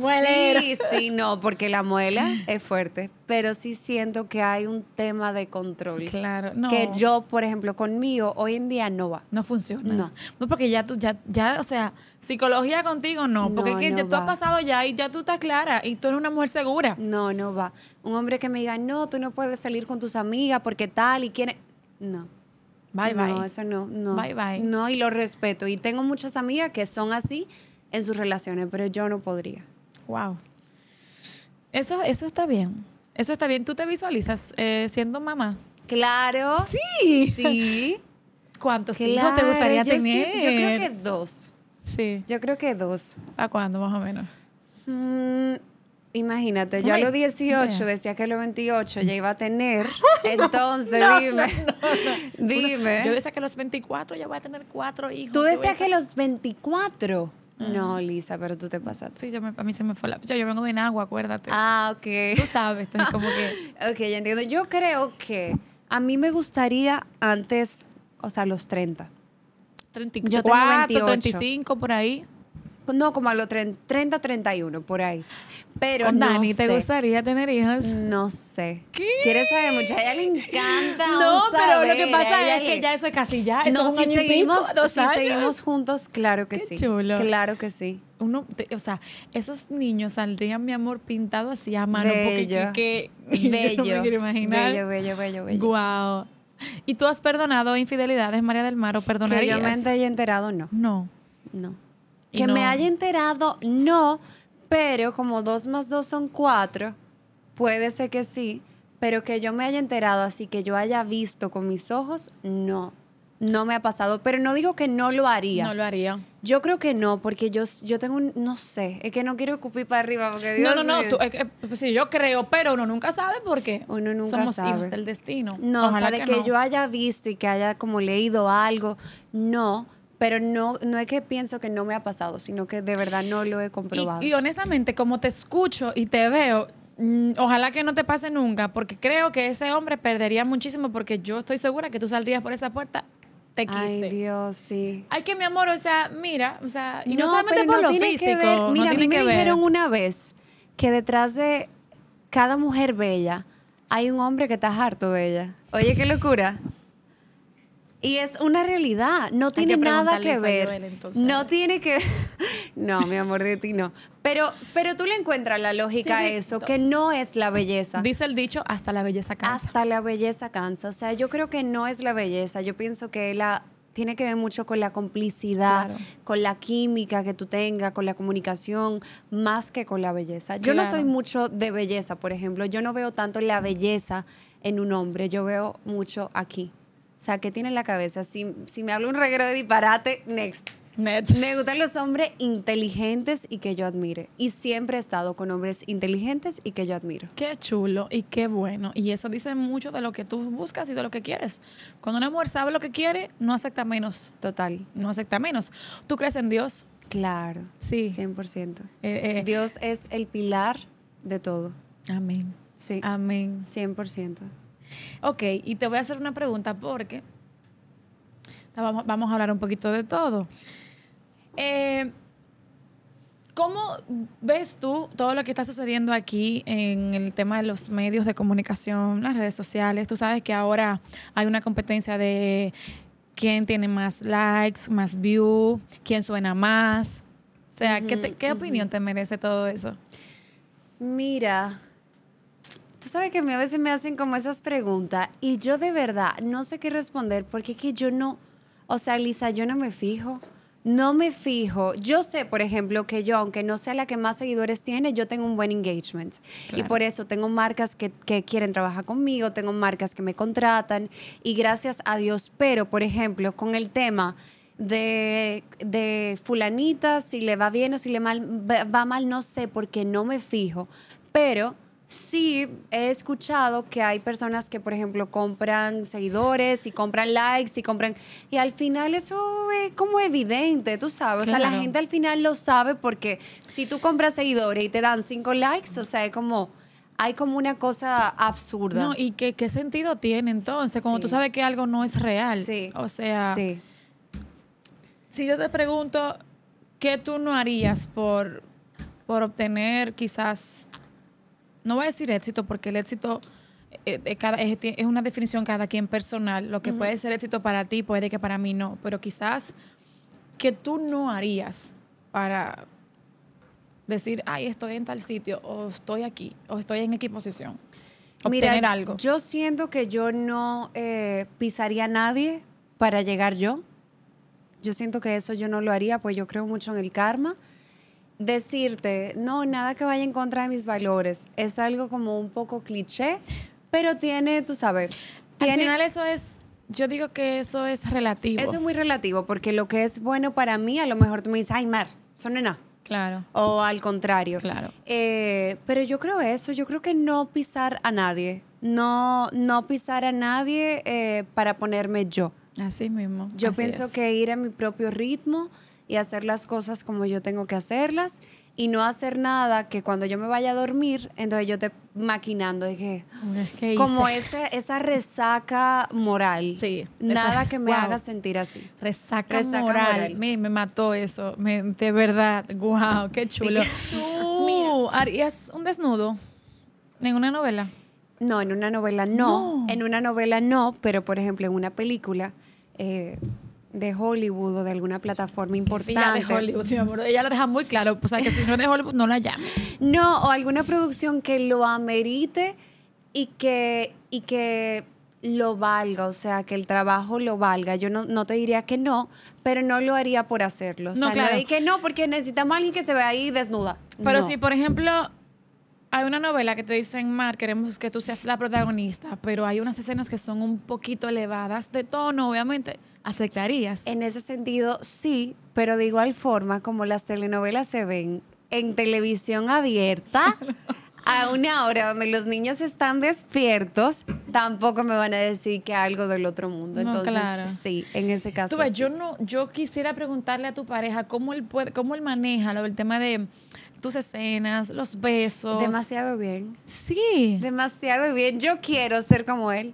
Sí, sí, no, porque la muela es fuerte, pero sí siento que hay un tema de control. Claro, no. Que yo, por ejemplo, conmigo hoy en día no va. No funciona. No. porque ya tú, ya, ya, o sea, psicología contigo no, porque tú has pasado ya y ya tú estás clara y tú eres una mujer segura. No, no va. Un hombre que me diga, no, tú no puedes salir con tus amigas porque tal y quién. No. Bye bye. No, eso no, no. Bye bye. No, y lo respeto. Y tengo muchas amigas que son así en sus relaciones, pero yo no podría. Wow. Eso, eso está bien. Eso está bien. ¿Tú te visualizas eh, siendo mamá? Claro. Sí. Sí. ¿Cuántos hijos te gustaría tener? yo creo que dos. Sí. Yo creo que dos. ¿A cuándo más o menos? Mmm... Imagínate, yo a los 18 decía que a los 28 ya iba a tener. Entonces, dime. dime. Yo decía que a los 24 ya voy a tener cuatro hijos. Tú decías que a los 24. Ah. No, Lisa, pero tú te pasaste. Sí, a mí se me fue la. Yo, vengo de Nagua, acuérdate. Ah, ok. Tú sabes, entonces como que. ok, ya entiendo. Yo creo que a mí me gustaría antes, o sea, los 30. 34, yo tengo 35, por ahí no, como a los 30, 31, por ahí. Pero no Dani, ¿te gustaría tener hijos? No sé. ¿Qué? ¿Quieres saber muchacha? A ella le encanta. No, pero lo que pasa es que ya eso es casi ya. Eso no, si, seguimos, juntos, claro que sí. Chulo. Claro que sí. Uno, o sea, esos niños saldrían, mi amor, pintado así a mano. Bello. Porque que, bello. quiero imaginar. Bello, bello, bello, bello. Wow. ¿Y tú has perdonado infidelidades, María del Mar, o perdonarías? Que yo he enterado, no. No. No. Que me haya enterado, no, pero como dos más dos son cuatro, puede ser que sí, pero que yo me haya enterado, así que yo haya visto con mis ojos, no. No me ha pasado, pero no digo que no lo haría. No lo haría. Yo creo que no, porque yo, yo tengo un, no sé, es que no quiero ocupar para arriba, porque No, no, no, tú, yo creo, pero uno nunca sabe porque uno nunca somos hijos del destino. No, o sea, de que, yo haya visto y que haya como leído algo, no, pero no, no es que pienso que no me ha pasado, sino que de verdad no lo he comprobado. Y, honestamente, como te escucho y te veo, mm, ojalá que no te pase nunca, porque creo que ese hombre perdería muchísimo, porque yo estoy segura que tú saldrías por esa puerta. Te quise. Ay, Dios, sí. Ay, que mi amor, o sea, mira, o sea, y no, solamente por lo físico. Mira, a mí me dijeron una vez que detrás de cada mujer bella hay un hombre que está harto de ella. Oye, qué locura. Y es una realidad, no tiene nada que ver. no tiene que No, mi amor, de ti no. Pero, pero tú le encuentras la lógica a eso, que no es la belleza. Dice el dicho, hasta la belleza cansa. Hasta la belleza cansa. O sea, yo creo que no es la belleza. Yo pienso que la tiene que ver mucho con la complicidad, con la química que tú tengas, con la comunicación, más que con la belleza. Yo no soy mucho de belleza, por ejemplo. Yo no veo tanto la belleza en un hombre, yo veo mucho aquí. O sea, ¿qué tiene en la cabeza? Si, me habla un reguero de disparate, next. Next. Me gustan los hombres inteligentes y que yo admire. Y siempre he estado con hombres inteligentes y que yo admiro. Qué chulo y qué bueno. Y eso dice mucho de lo que tú buscas y de lo que quieres. Cuando una mujer sabe lo que quiere, no acepta menos. Total. No acepta menos. ¿Tú crees en Dios? Claro. Sí. 100%. Eh, eh. Dios es el pilar de todo. Amén. Sí. Amén. 100%. Ok, y te voy a hacer una pregunta porque vamos, a hablar un poquito de todo. Eh, ¿Cómo ves tú todo lo que está sucediendo aquí en el tema de los medios de comunicación, las redes sociales? Tú sabes que ahora hay una competencia de quién tiene más likes, más views, quién suena más. O sea, ¿qué, opinión te merece todo eso? Mira, Tú sabes que a mí a veces me hacen como esas preguntas y yo de verdad no sé qué responder porque es que yo no, o sea, Lisa, yo no me fijo. No me fijo. Yo sé, por ejemplo, que yo, aunque no sea la que más seguidores tiene, yo tengo un buen engagement. Y por eso tengo marcas que, quieren trabajar conmigo, tengo marcas que me contratan y gracias a Dios. Pero, por ejemplo, con el tema de, de fulanita, si le va bien o si le mal, va mal, no sé, porque no me fijo. Pero Sí, he escuchado que hay personas que, por ejemplo, compran seguidores y compran likes y compran... Y al final eso es como evidente, tú sabes. O sea, la gente al final lo sabe porque si tú compras seguidores y te dan cinco likes, o sea, es como hay como una cosa absurda. No, y qué sentido tiene entonces, como tú sabes que algo no es real. Sí. O sea, sí. si yo te pregunto, ¿qué tú no harías por, por obtener quizás no voy a decir éxito porque el éxito eh, es, una definición cada quien personal. Lo que puede ser éxito para ti puede que para mí no, pero quizás que tú no harías para decir, ay, estoy en tal sitio, o estoy aquí, o estoy en equiposición? posición. Obtener Mira, algo. Yo siento que yo no eh, pisaría a nadie para llegar yo. Yo siento que eso yo no lo haría, pues yo creo mucho en el karma decirte, no, nada que vaya en contra de mis valores, es algo como un poco cliché, pero tiene, tú sabes. Al final eso es yo digo que eso es relativo. Eso es muy relativo, porque lo que es bueno para mí, a lo mejor tú me dices, ay, Mar, son Claro. O al contrario. Claro. Eh, pero yo creo eso, yo creo que no pisar a nadie, no, no pisar a nadie eh, para ponerme yo. Así mismo. Yo pienso que ir a mi propio ritmo y hacer las cosas como yo tengo que hacerlas y no hacer nada que cuando yo me vaya a dormir, entonces yo te maquinando y que como ese, esa resaca moral. Sí. Nada que me haga sentir así. Resaca, moral. Me, mató eso. de verdad. Wow, qué chulo. ¿Y harías un desnudo en una novela? No, en una novela no. En una novela no, pero por ejemplo en una película. Eh, de Hollywood o de alguna plataforma importante. de Hollywood, mi amor. Ella lo deja muy claro. O sea, que si no es de Hollywood, no la llame. No, o alguna producción que lo amerite y que, y que lo valga, o sea, que el trabajo lo valga. Yo no, te diría que no, pero no lo haría por hacerlo. no, claro. Y que no, porque necesitamos a alguien que se vea ahí desnuda. Pero si, por ejemplo, hay una novela que te dicen, Mar, queremos que tú seas la protagonista, pero hay unas escenas que son un poquito elevadas de tono, obviamente ¿Aceptarías? En ese sentido, sí, pero de igual forma, como las telenovelas se ven en televisión abierta, a una hora donde los niños están despiertos, tampoco me van a decir que algo del otro mundo. Entonces, sí, en ese caso. yo no, yo quisiera preguntarle a tu pareja cómo él cómo él maneja el tema de tus escenas, los besos. Demasiado bien. Sí. Demasiado bien. Yo quiero ser como él.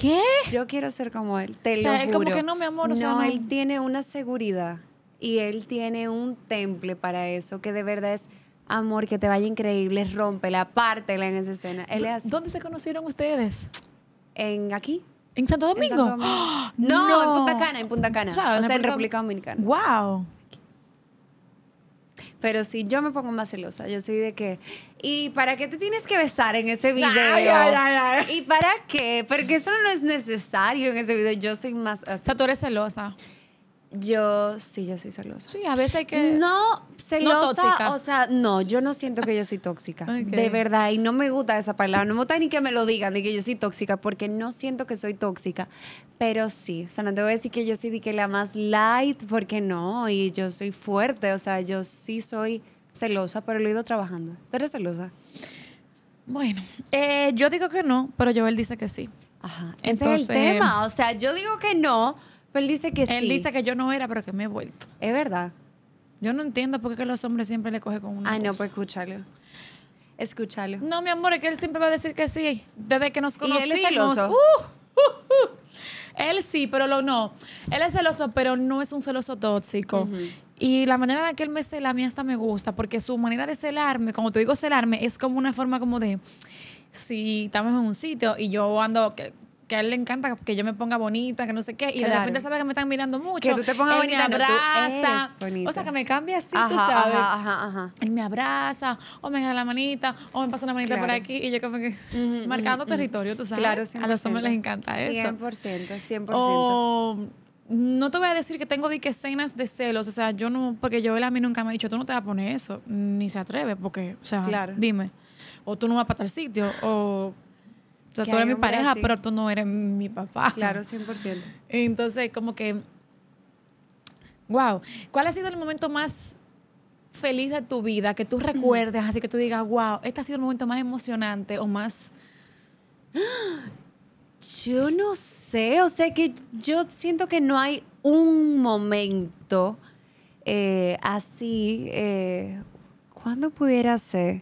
¿Qué? Yo quiero ser como él, te o sea, lo él como que no, mi amor, no, él tiene una seguridad y él tiene un temple para eso que de verdad es amor, que te vaya increíble, la pártela en esa escena. Él es ¿Dónde se conocieron ustedes? En aquí. ¿En Santo Domingo? no, en Punta Cana, en Punta Cana. O sea, o sea en República Dominicana. ¡Wow! Pero si yo me pongo más celosa, yo soy de que, ¿y para qué te tienes que besar en ese video? ¿Y para qué? Porque eso no es necesario en ese video. Yo soy más O sea, tú eres celosa. Yo sí, yo soy celosa. Sí, a veces hay que. No, celosa. o sea, no, yo no siento que yo soy tóxica. De verdad, y no me gusta esa palabra. No me gusta ni que me lo digan de que yo soy tóxica, porque no siento que soy tóxica. Pero sí, o sea, no te voy a decir que yo soy que la más light, porque no, y yo soy fuerte. O sea, yo sí soy celosa, pero lo he ido trabajando. ¿Tú eres celosa? Bueno, eh, yo digo que no, pero Joel dice que sí. Ajá. Entonces, es el tema. O sea, yo digo que no, él dice que sí. Él dice que yo no era, pero que me he vuelto. Es verdad. Yo no entiendo por qué los hombres siempre le cogen con una. Ay, no, pues escúchalo. Escúchalo. No, mi amor, es que él siempre va a decir que sí. Desde que nos conocimos. él es celoso? Uh, uh, uh. Él sí, pero lo, no. Él es celoso, pero no es un celoso tóxico. Y la manera en que él me cela, a mí hasta me gusta, porque su manera de celarme, como te digo celarme, es como una forma como de, si estamos en un sitio y yo ando, que, que a él le encanta que yo me ponga bonita, que no sé qué, y de repente sabe que me están mirando mucho. Que tú te pongas bonita, me abraza, no, tú eres o sea, que me cambia así, tú sabes. Ajá, ajá, él me abraza, o me agarra la manita, o me pasa una manita por aquí, y yo como que marcando territorio, tú sabes. Claro, 100%. A los hombres les encanta eso. 100%, 100%. O, no te voy a decir que tengo diques escenas de celos, o sea, yo no, porque yo él a mí nunca me ha dicho, tú no te vas a poner eso, ni se atreve, porque, o sea, dime, o tú no vas para tal sitio, o o sea, tú eres mi pareja, pero tú no eres mi papá. Claro, 100%. Entonces, como que, wow. ¿Cuál ha sido el momento más feliz de tu vida que tú recuerdes, así que tú digas, wow, este ha sido el momento más emocionante o más... Yo no sé, o sea que yo siento que no hay un momento eh, así. Eh, ¿Cuándo pudiera ser?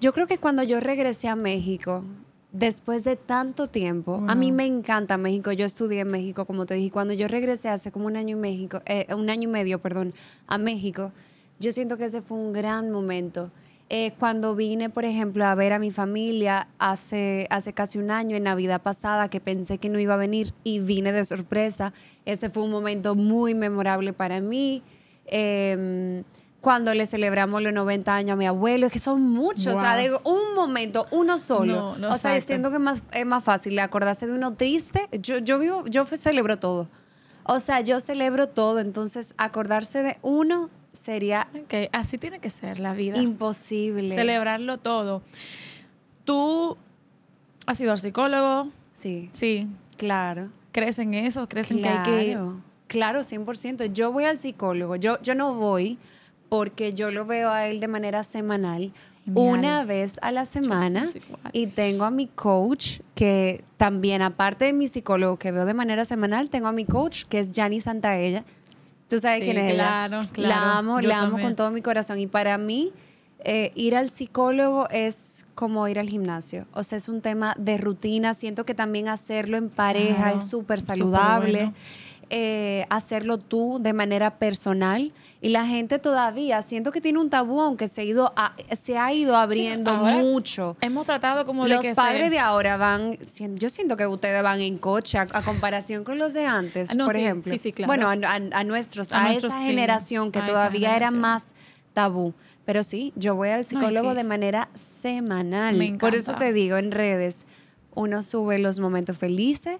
Yo creo que cuando yo regresé a México, después de tanto tiempo, a mí me encanta México. Yo estudié en México, como te dije, cuando yo regresé hace como un año y México, eh, un año y medio, perdón, a México, yo siento que ese fue un gran momento. Eh, cuando vine, por ejemplo, a ver a mi familia hace, hace casi un año, en Navidad pasada, que pensé que no iba a venir y vine de sorpresa, ese fue un momento muy memorable para mí. Em, cuando le celebramos los 90 años a mi abuelo, es que son muchos, o sea, de un momento, uno solo. o sea, siento que es más, es más fácil acordarse de uno triste. Yo, yo vivo, yo celebro todo. O sea, yo celebro todo, entonces acordarse de uno sería... que Así tiene que ser la vida. Imposible. Celebrarlo todo. Tú has sido psicólogo. Sí. Sí. Claro. ¿Crees en eso? ¿Crees en que hay que...? Claro, 100%. Yo voy al psicólogo. Yo, yo no voy porque yo lo veo a él de manera semanal, una vez a la semana y tengo a mi coach que también aparte de mi psicólogo que veo de manera semanal tengo a mi coach que es Yanni Santaella tú sabes quién es ella claro, la amo la amo con todo mi corazón y para mí eh, ir al psicólogo es como ir al gimnasio o sea es un tema de rutina siento que también hacerlo en pareja es súper saludable eh, hacerlo tú de manera personal y la gente todavía siento que tiene un tabú aunque se, ha ido se ha ido abriendo mucho. Hemos tratado como los padres de ahora van, yo siento que ustedes van en coche a, comparación con los de antes, por ejemplo. Bueno, a, nuestros, a, esa generación que todavía era más tabú. Pero sí, yo voy al psicólogo de manera semanal. por eso te digo, en redes, uno sube los momentos felices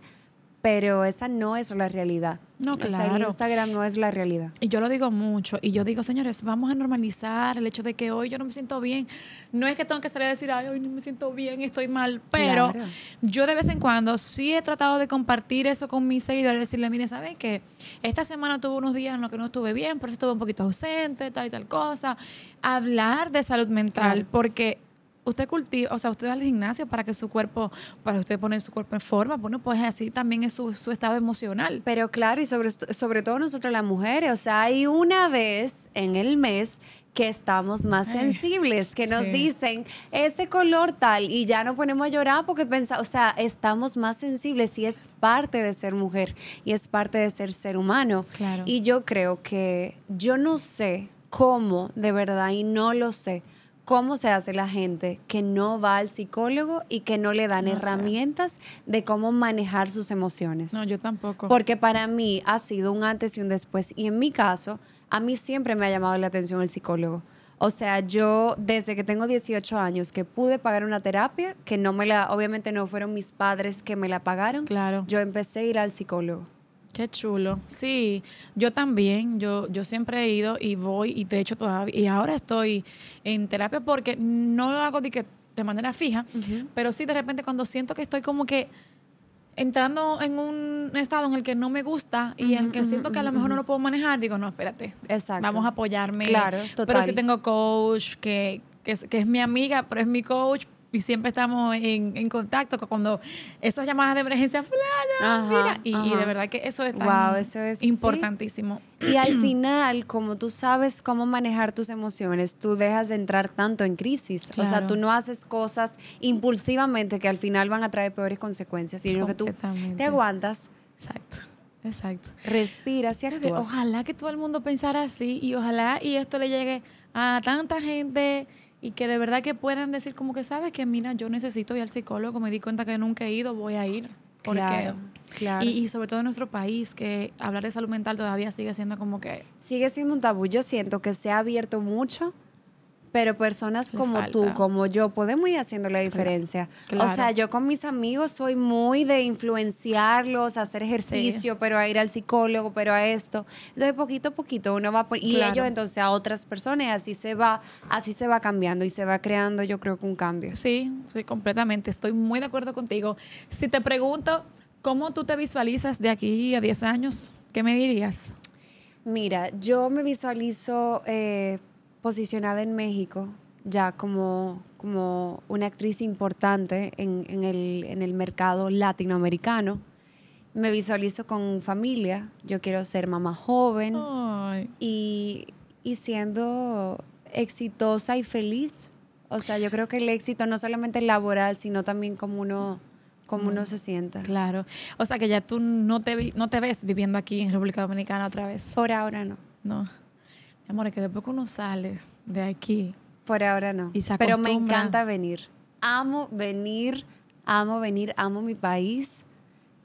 pero esa no es la realidad. No, claro. Instagram no es la realidad. Y yo lo digo mucho, y yo digo, señores, vamos a normalizar el hecho de que hoy yo no me siento bien. No es que tengo que salir a decir, ay, hoy no me siento bien, estoy mal, pero yo de vez en cuando sí he tratado de compartir eso con mis seguidores, decirle, mire, ¿saben qué? Esta semana tuve unos días en los que no estuve bien, por eso estuve un poquito ausente, tal y tal cosa. Hablar de salud mental, porque usted cultiva, o sea, usted va al gimnasio para que su cuerpo, para usted poner su cuerpo en forma, bueno, pues así también es su, estado emocional. Pero claro, y sobre, sobre todo nosotros las mujeres, o sea, hay una vez en el mes que estamos más sensibles, que nos dicen ese color tal y ya no ponemos a llorar porque pensamos, o sea, estamos más sensibles y es parte de ser mujer y es parte de ser ser humano. Claro. Y yo creo que yo no sé cómo de verdad y no lo sé cómo se hace la gente que no va al psicólogo y que no le dan herramientas de cómo manejar sus emociones. No, yo tampoco. Porque para mí ha sido un antes y un después. Y en mi caso, a mí siempre me ha llamado la atención el psicólogo. O sea, yo desde que tengo 18 años que pude pagar una terapia, que no me la, obviamente no fueron mis padres que me la pagaron, claro. yo empecé a ir al psicólogo. Qué chulo. Sí, yo también, yo, yo siempre he ido y voy y de hecho todavía, y ahora estoy en terapia porque no lo hago de, manera fija, pero sí de repente cuando siento que estoy como que entrando en un estado en el que no me gusta y en el que siento que a lo mejor no lo puedo manejar, digo, no, espérate. Exacto. Vamos a apoyarme. Claro, Pero sí tengo coach que es, mi amiga, pero es mi coach, y siempre estamos en, contacto cuando esas llamadas de emergencia, y, de verdad que eso es, tan importantísimo. Y al final, como tú sabes cómo manejar tus emociones, tú dejas de entrar tanto en crisis. O sea, tú no haces cosas impulsivamente que al final van a traer peores consecuencias, sino que tú te aguantas. Exacto. Exacto. Respiras y Ojalá que todo el mundo pensara así y ojalá y esto le llegue a tanta gente y que de verdad que puedan decir como que sabes que mira yo necesito ir al psicólogo me di cuenta que nunca he ido voy a ir y, sobre todo en nuestro país que hablar de salud mental todavía sigue siendo como que sigue siendo un tabú yo siento que se ha abierto mucho pero personas como tú, como yo, podemos ir haciendo la diferencia. Claro. O sea, yo con mis amigos soy muy de influenciarlos, hacer ejercicio, pero a ir al psicólogo, pero a esto. Entonces, poquito a poquito uno va, y ellos entonces a otras personas, así se va, así se va cambiando y se va creando, yo creo que un cambio. Sí, sí completamente, estoy muy de acuerdo contigo. Si te pregunto, ¿cómo tú te visualizas de aquí a 10 años? ¿Qué me dirías? Mira, yo me visualizo... Eh, posicionada en México ya como, como una actriz importante en, el, mercado latinoamericano. Me visualizo con familia, yo quiero ser mamá joven y, siendo exitosa y feliz. O sea, yo creo que el éxito no solamente laboral, sino también como uno como uno mm. se sienta. Claro. O sea, que ya tú no te, no te ves viviendo aquí en República Dominicana otra vez. Por ahora no. No. Amores, que después poco uno sale de aquí. Por ahora no. Pero me encanta venir. Amo venir, amo venir, amo mi país.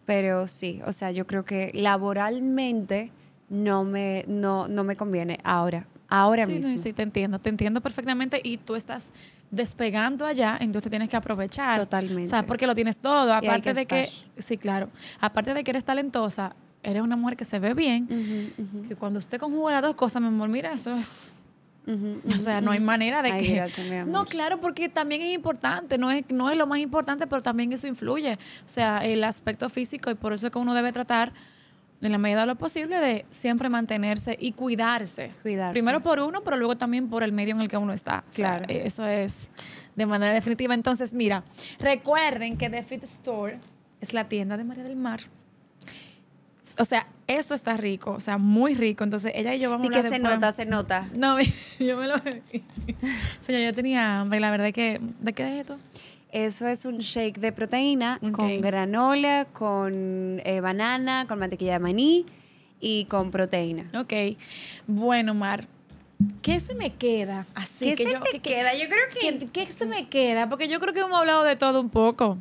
Pero sí, o sea, yo creo que laboralmente no me, no, me conviene ahora. Ahora mismo. Sí, sí, te entiendo, te entiendo perfectamente y tú estás despegando allá, entonces tienes que aprovechar. Totalmente. O sea, porque lo tienes todo, aparte de que, sí, claro, aparte de que eres talentosa, eres una mujer que se ve bien, que cuando usted conjuga las dos cosas, mi amor, mira, eso es... o sea, no hay manera de que... no, claro, porque también es importante, no es, no es lo más importante, pero también eso influye. O sea, el aspecto físico y por eso es que uno debe tratar en la medida de lo posible de siempre mantenerse y cuidarse. Cuidarse. Primero por uno, pero luego también por el medio en el que uno está. Claro. Eh, eso es de manera definitiva. Entonces, mira, recuerden que The Fit Store es la tienda de María del Mar o sea, esto está rico, o sea, muy rico. Entonces ella y yo vamos a hablar. Y que se nota, se nota. No, yo me lo Señor, yo tenía hambre la verdad que, ¿de qué es esto? Eso es un shake de proteína con granola, con eh, banana, con mantequilla de maní y con proteína. Ok. Bueno, Mar, ¿Qué se me queda? Así ¿Qué que se queda? Yo creo que... ¿Qué, se me queda? Porque yo creo que hemos hablado de todo un poco.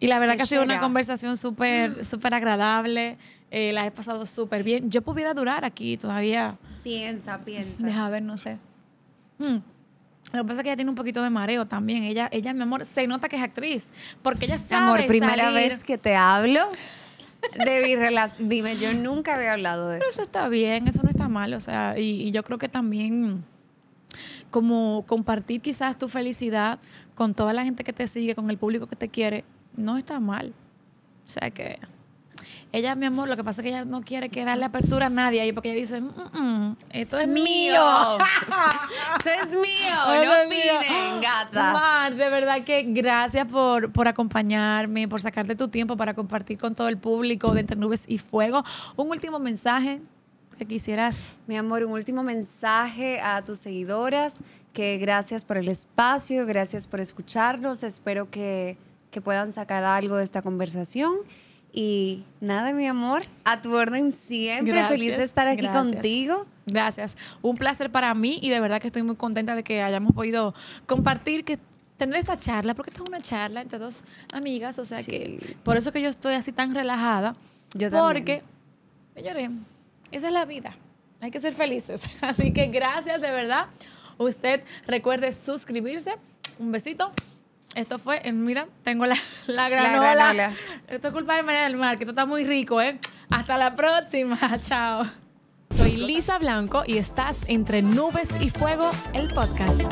Y la verdad que, ha sido una conversación súper, mm. súper agradable. Eh, la he pasado súper bien. Yo pudiera durar aquí todavía. Piensa, piensa. Deja ver, no sé. Hmm. Lo que pasa es que ella tiene un poquito de mareo también. Ella, ella, mi amor, se nota que es actriz. Porque ella sabe Amor, primera vez que te hablo de mi relación. Dime, yo nunca había hablado de eso. Pero eso está bien, eso no está mal. O sea, y, y yo creo que también como compartir quizás tu felicidad con toda la gente que te sigue, con el público que te quiere, no está mal. O sea que ella, mi amor, lo que pasa es que ella no quiere que darle apertura a nadie ahí porque ella dice, mm, mm, esto es, mío. Eso es mío, no opinen, gatas. de verdad que gracias por, por acompañarme, por sacarte tu tiempo para compartir con todo el público de Entre Nubes y Fuego. Un último mensaje que quisieras. Mi amor, un último mensaje a tus seguidoras, que gracias por el espacio, gracias por escucharnos, espero que puedan sacar algo de esta conversación. Y nada, mi amor, a tu orden siempre. Feliz de estar aquí contigo. Gracias. Un placer para mí y de verdad que estoy muy contenta de que hayamos podido compartir, que tener esta charla, porque esto es una charla entre dos amigas, o sea que por eso que yo estoy así tan relajada. Yo también porque, señores, esa es la vida. Hay que ser felices. Así que gracias de verdad. Usted recuerde suscribirse. Un besito. Esto fue, mira, tengo la, la, granola. la, Esto es culpa de María del Mar, que esto está muy rico, ¿eh? Hasta la próxima. Chao. Soy Lisa Blanco y estás entre nubes y fuego, el podcast.